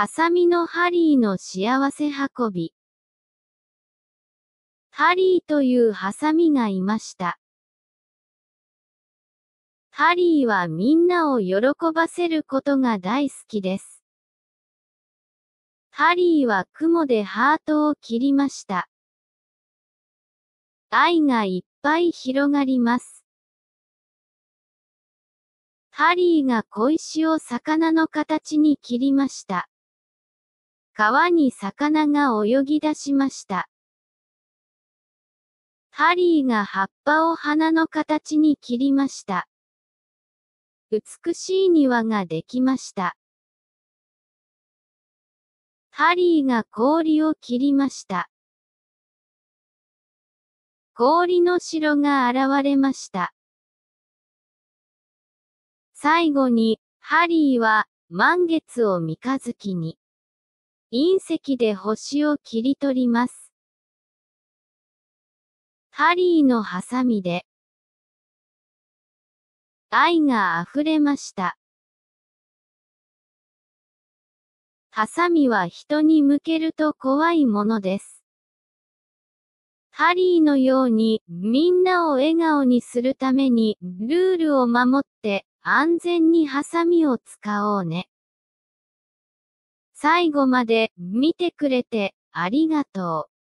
ハサミのハリーの幸せ運び。ハリーというハサミがいました。ハリーはみんなを喜ばせることが大好きです。ハリーは雲でハートを切りました。愛がいっぱい広がります。ハリーが小石を魚の形に切りました。川に魚が泳ぎ出しました。ハリーが葉っぱを花の形に切りました。美しい庭ができました。ハリーが氷を切りました。氷の城が現れました。最後に、ハリーは満月を三日月に隕石で星を切り取ります。ハリーのハサミで愛が溢れました。ハサミは人に向けると怖いものです。ハリーのようにみんなを笑顔にするためにルールを守って安全にハサミを使おうね。最後まで見てくれてありがとう。